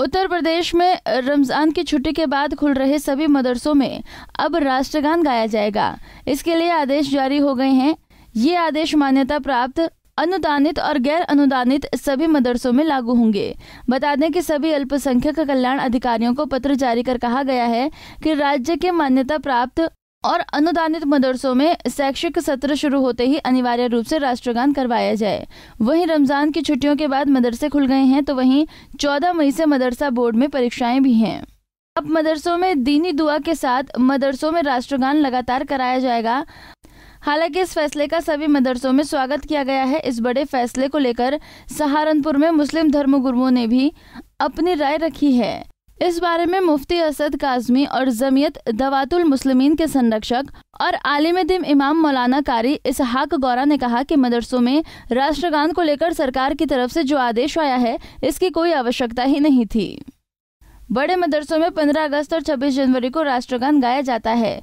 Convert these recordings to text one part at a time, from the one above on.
उत्तर प्रदेश में रमज़ान की छुट्टी के बाद खुल रहे सभी मदरसों में अब राष्ट्रगान गाया जाएगा इसके लिए आदेश जारी हो गए हैं ये आदेश मान्यता प्राप्त अनुदानित और गैर अनुदानित सभी मदरसों में लागू होंगे बता दें कि सभी अल्पसंख्यक कल्याण अधिकारियों को पत्र जारी कर कहा गया है कि राज्य के मान्यता प्राप्त और अनुदानित मदरसों में शैक्षिक सत्र शुरू होते ही अनिवार्य रूप से राष्ट्रगान करवाया जाए वहीं रमज़ान की छुट्टियों के बाद मदरसे खुल गए हैं तो वहीं 14 मई से मदरसा बोर्ड में परीक्षाएं भी हैं अब मदरसों में दीनी दुआ के साथ मदरसों में राष्ट्रगान लगातार कराया जाएगा हालांकि इस फैसले का सभी मदरसों में स्वागत किया गया है इस बड़े फैसले को लेकर सहारनपुर में मुस्लिम धर्म गुरुओं ने भी अपनी राय रखी है इस बारे में मुफ्ती असद काजमी और जमीयत दवातुल मुस्लिमीन के संरक्षक और आलिम दिन इमाम मौलाना कारी इसहाक गौरा ने कहा कि मदरसों में राष्ट्रगान को लेकर सरकार की तरफ से जो आदेश आया है इसकी कोई आवश्यकता ही नहीं थी बड़े मदरसों में 15 अगस्त और 26 जनवरी को राष्ट्रगान गाया जाता है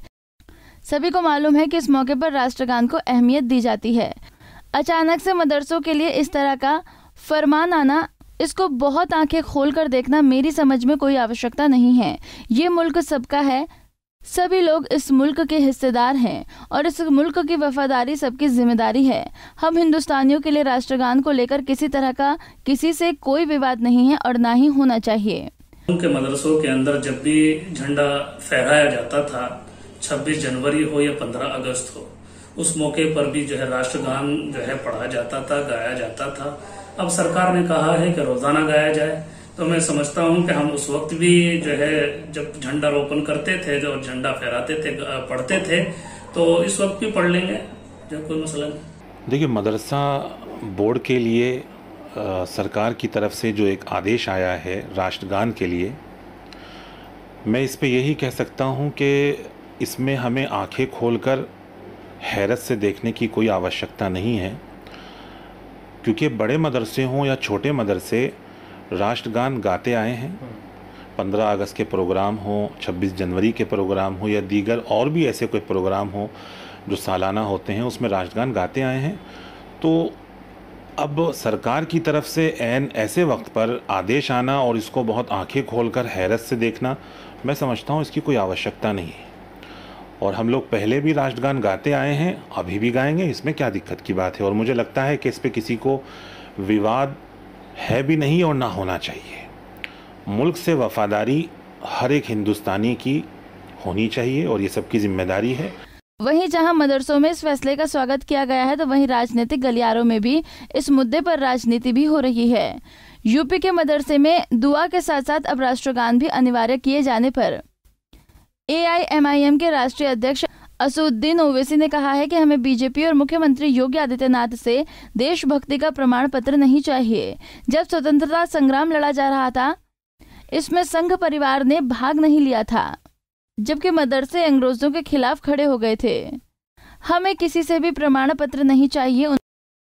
सभी को मालूम है कि इस मौके पर राष्ट्रगान को अहमियत दी जाती है अचानक से मदरसों के लिए इस तरह का फरमान आना इसको बहुत आंखें खोल कर देखना मेरी समझ में कोई आवश्यकता नहीं है ये मुल्क सबका है सभी लोग इस मुल्क के हिस्सेदार हैं और इस मुल्क की वफादारी सबकी जिम्मेदारी है हम हिंदुस्तानियों के लिए राष्ट्रगान को लेकर किसी तरह का किसी से कोई विवाद नहीं है और ना ही होना चाहिए उनके मदरसों के अंदर जब भी झंडा फहराया जाता था 26 जनवरी हो या 15 अगस्त हो उस मौके पर भी जो है राष्ट्रगान जो है पढ़ा जाता था गाया जाता था अब सरकार ने कहा है कि रोजाना गाया जाए तो मैं समझता हूँ कि हम उस वक्त भी जो है जब झंडा रोपण करते थे जो झंडा फहराते थे पढ़ते थे तो इस वक्त भी पढ़ लेंगे जब कोई मसला नहीं देखिए मदरसा बोर्ड के लिए आ, सरकार की तरफ से जो एक आदेश आया है राष्ट्रगान के लिए मैं इस पे यही कह सकता हूँ कि इसमें हमें आंखें खोलकर हैरत से देखने की कोई आवश्यकता नहीं है क्योंकि बड़े मदरसे हों या छोटे मदरसे राष्ट्रगान गाते आए हैं पंद्रह अगस्त के प्रोग्राम हों छब्बीस जनवरी के प्रोग्राम हों या दीगर और भी ऐसे कोई प्रोग्राम हों जो सालाना होते हैं उसमें राष्ट्रगान गाते आए हैं तो अब सरकार की तरफ से एन ऐसे वक्त पर आदेश आना और इसको बहुत आंखें खोलकर हैरत से देखना मैं समझता हूँ इसकी कोई आवश्यकता नहीं है और हम लोग पहले भी राष्ट्रगान गाते आए हैं अभी भी गाएंगे इसमें क्या दिक्कत की बात है और मुझे लगता है कि इस पर किसी को विवाद है भी नहीं और ना होना चाहिए मुल्क से वफादारी हर एक हिंदुस्तानी की होनी चाहिए और ये सबकी जिम्मेदारी है वहीं जहां मदरसों में इस फैसले का स्वागत किया गया है तो वहीं राजनीतिक गलियारों में भी इस मुद्दे पर राजनीति भी हो रही है यूपी के मदरसे में दुआ के साथ साथ अब राष्ट्रगान भी अनिवार्य किए जाने पर एआईएमआईएम के राष्ट्रीय अध्यक्ष असुद्दीन ओवैसी ने कहा है कि हमें बीजेपी और मुख्यमंत्री योगी आदित्यनाथ से देशभक्ति का प्रमाण पत्र नहीं चाहिए जब स्वतंत्रता संग्राम लड़ा जा रहा था इसमें संघ परिवार ने भाग नहीं लिया था जबकि मदरसे अंग्रेजों के खिलाफ खड़े हो गए थे हमें किसी से भी प्रमाण पत्र नहीं चाहिए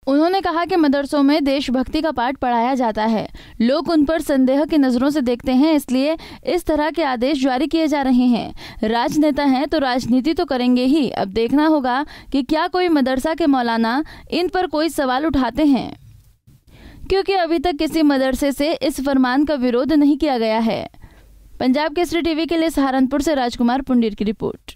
उन्होंने कहा कि मदरसों में देशभक्ति का पाठ पढ़ाया जाता है लोग उन पर संदेह की नज़रों से देखते हैं इसलिए इस तरह के आदेश जारी किए जा रहे हैं राजनेता हैं तो राजनीति तो करेंगे ही अब देखना होगा कि क्या कोई मदरसा के मौलाना इन पर कोई सवाल उठाते हैं क्योंकि अभी तक किसी मदरसे से इस फरमान का विरोध नहीं किया गया है पंजाब केसरी टीवी के लिए सहारनपुर से राजकुमार पुंडीर की रिपोर्ट